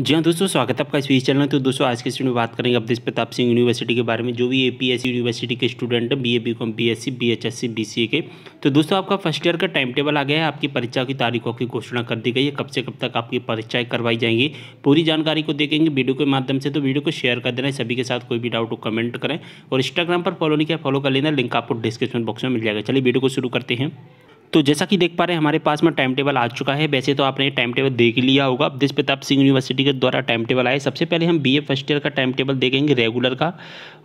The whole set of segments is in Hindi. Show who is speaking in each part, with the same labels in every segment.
Speaker 1: जी हाँ दोस्तों स्वागत है आपका इस वीडियो चैनल में तो दोस्तों आज के स्टूडेंट में बात करेंगे अवधेश प्रताप सिंह यूनिवर्सिटी के बारे में जो भी एपीएससी यूनिवर्सिटी के स्टूडेंट हैं B BCom B C A के तो दोस्तों आपका फर्स्ट ईयर का टाइम टेबल आ गया है आपकी परीक्षा की तारीखों की घोषणा कर दी गई है कब से कब तक आपकी परीक्षाएँ करवाई जाएंगी पूरी जानकारी को देखेंगे वीडियो के माध्यम से तो वीडियो को शेयर कर देना सभी के साथ कोई भी डाउट हो कमेंट करें और इंस्टाग्राम पर फॉलो नहीं किया फॉलो कर लेना लिंक आपको डिस्क्रिप्शन बॉक्स में मिल जाएगा चलिए वीडियो को शुरू करते हैं तो जैसा कि देख पा रहे हैं हमारे पास में टाइम टेबल आ चुका है वैसे तो आपने टाइम टेबल देख लिया होगा देश प्रताप सिंह यूनिवर्सिटी के द्वारा टाइम टेबल आए सबसे पहले हम बी फर्स्ट ईयर का टाइम टेबल देखेंगे रेगुलर का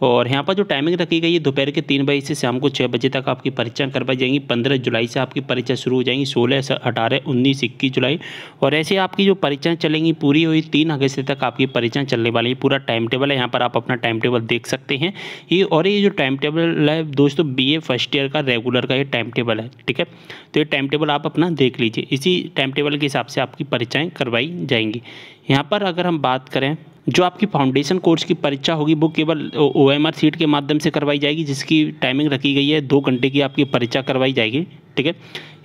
Speaker 1: और यहाँ पर जो टाइमिंग रखी गई है दोपहर के तीन बजे से शाम को छः बजे तक आपकी परीक्षा करवाई जाएंगी पंद्रह जुलाई से आपकी परीक्षा शुरू हो जाएंगी सोलह अठारह उन्नीस इक्कीस जुलाई और ऐसे आपकी जो परीक्षाएँ चलेंगी पूरी हुई तीन अगस्त तक आपकी परीक्षाएँ चलने वाली है पूरा टाइम टेबल है यहाँ पर आप अपना टाइम टेबल देख सकते हैं ये और ये जो टाइम टेबल है दोस्तों बी फर्स्ट ईयर का रेगुलर का ये टाइम टेबल है ठीक है तो ये टाइम टेबल आप अपना देख लीजिए इसी टाइम टेबल के हिसाब से आपकी परीक्षाएँ करवाई जाएंगी यहाँ पर अगर हम बात करें जो आपकी फाउंडेशन कोर्स की परीक्षा होगी वो केवल ओ एम आर सीट के माध्यम से करवाई जाएगी जिसकी टाइमिंग रखी गई है दो घंटे की आपकी परीक्षा करवाई जाएगी ठीक है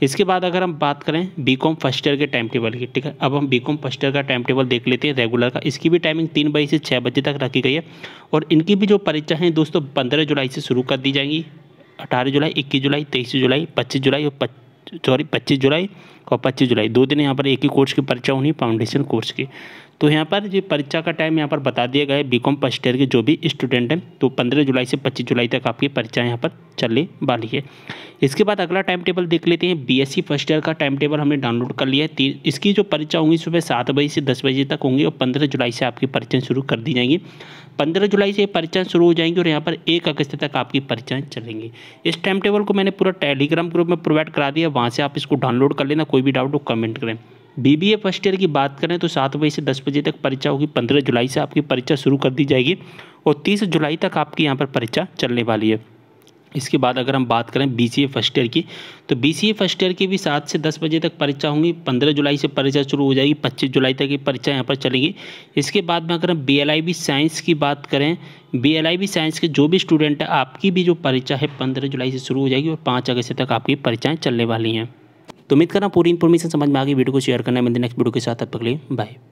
Speaker 1: इसके बाद अगर हम बात करें बी कॉम फर्स्ट ईयर के टाइम टेबल की ठीक है अब हम बीकॉम फर्स्ट ईयर का टाइम टेबल देख लेते हैं रेगुलर का इसकी भी टाइमिंग तीन बजे से छः बजे तक रखी गई है और इनकी भी जो परीक्षा हैं दोस्तों पंद्रह जुलाई से शुरू कर दी जाएंगी अठारह जुलाई इक्कीस जुलाई तेईस जुलाई पच्चीस जुलाई और सॉरी पच्चीस जुलाई और पच्चीस जुलाई दो दिन यहाँ पर एक ही कोर्स की परीक्षा होनी फाउंडेशन कोर्स की तो यहाँ पर जो परीक्षा का टाइम यहाँ पर बता दिया गया है बी कॉम फर्स्ट ईयर के जो भी स्टूडेंट हैं तो पंद्रह जुलाई से पच्चीस जुलाई तक आपकी परीक्षा यहाँ पर चलने वाली है इसके बाद अगला टाइम टेबल देख लेते हैं B S C first year का टाइम टेबल हमने डाउनलोड कर लिया है तीन इसकी जो परीक्षा होंगी सुबह सात बजे से दस बजे तक होंगी और पंद्रह जुलाई से आपकी परीक्षाएँ शुरू कर दी जाएंगी पंद्रह जुलाई से परीक्षाएँ शुरू हो जाएंगी और यहाँ पर एक अगस्त तक आपकी परीक्षाएँ चलेंगी इस टाइम टेबल को मैंने पूरा टेलीग्राम ग्रुप में प्रोवाइड करा दिया वहाँ से आप इसको डाउनलोड कर लेना कोई भी डाउट हो कमेंट करें बीबीए फर्स्ट ईयर की बात करें तो सात बजे से दस बजे तक परीक्षा होगी पंद्रह जुलाई से आपकी परीक्षा शुरू कर दी जाएगी और तीस जुलाई तक आपकी यहाँ पर परीक्षा चलने वाली है इसके बाद अगर हम बात करें B C A first year की तो B C A first year की भी सात से दस बजे तक परीक्षा होंगी पंद्रह जुलाई से परीक्षा शुरू हो जाएगी पच्चीस जुलाई तक ये परीक्षा यहाँ पर चलेगी इसके बाद में अगर हम B L I B science की बात करें B L I B science के जो भी स्टूडेंट है आपकी भी जो परीक्षा है पंद्रह जुलाई से शुरू हो जाएगी और पाँच अगस्त तक आपकी परीक्षाएँ चलने वाली हैं तो उम्मीद करना पूरी इन्फॉर्मेशन समझ में आ गई वीडियो को शेयर करना मिलते नेक्स्ट वीडियो के साथ तब तक लिए बाय